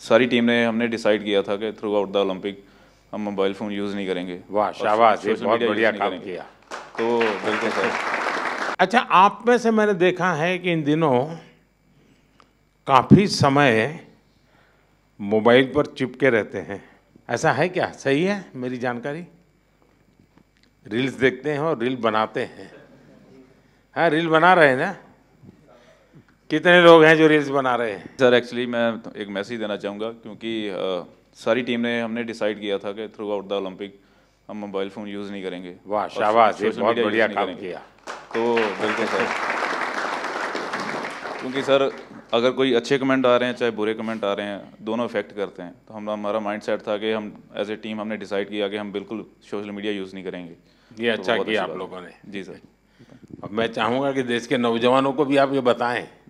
सारी टीम ने हमने डिसाइड किया था कि थ्रू आउट द ओलंपिक हम मोबाइल फ़ोन यूज़ नहीं करेंगे वाह शाबाश बहुत बढ़िया काम किया तो बिल्कुल सर अच्छा आप में से मैंने देखा है कि इन दिनों काफ़ी समय मोबाइल पर चिपके रहते हैं ऐसा है क्या सही है मेरी जानकारी रील्स देखते हैं और रील बनाते हैं हाँ रील बना रहे हैं ना कितने लोग हैं जो रील्स बना रहे हैं सर एक्चुअली मैं एक मैसेज देना चाहूँगा क्योंकि आ, सारी टीम ने हमने डिसाइड किया था कि थ्रू आउट द ओलंपिक हम मोबाइल फ़ोन यूज़ नहीं करेंगे वाह शाबाश बहुत बढ़िया काम किया तो बिल्कुल सर क्योंकि सर अगर कोई अच्छे कमेंट आ रहे हैं चाहे बुरे कमेंट आ रहे हैं दोनों इफेक्ट करते हैं तो हम हमारा माइंड सेट था कि हम एज ए टीम हमने डिसाइड किया कि हम बिल्कुल सोशल मीडिया यूज़ नहीं करेंगे ये अच्छा तो किया आप लोगों ने जी सर अब मैं चाहूँगा कि देश के नौजवानों को भी आप ये बताएं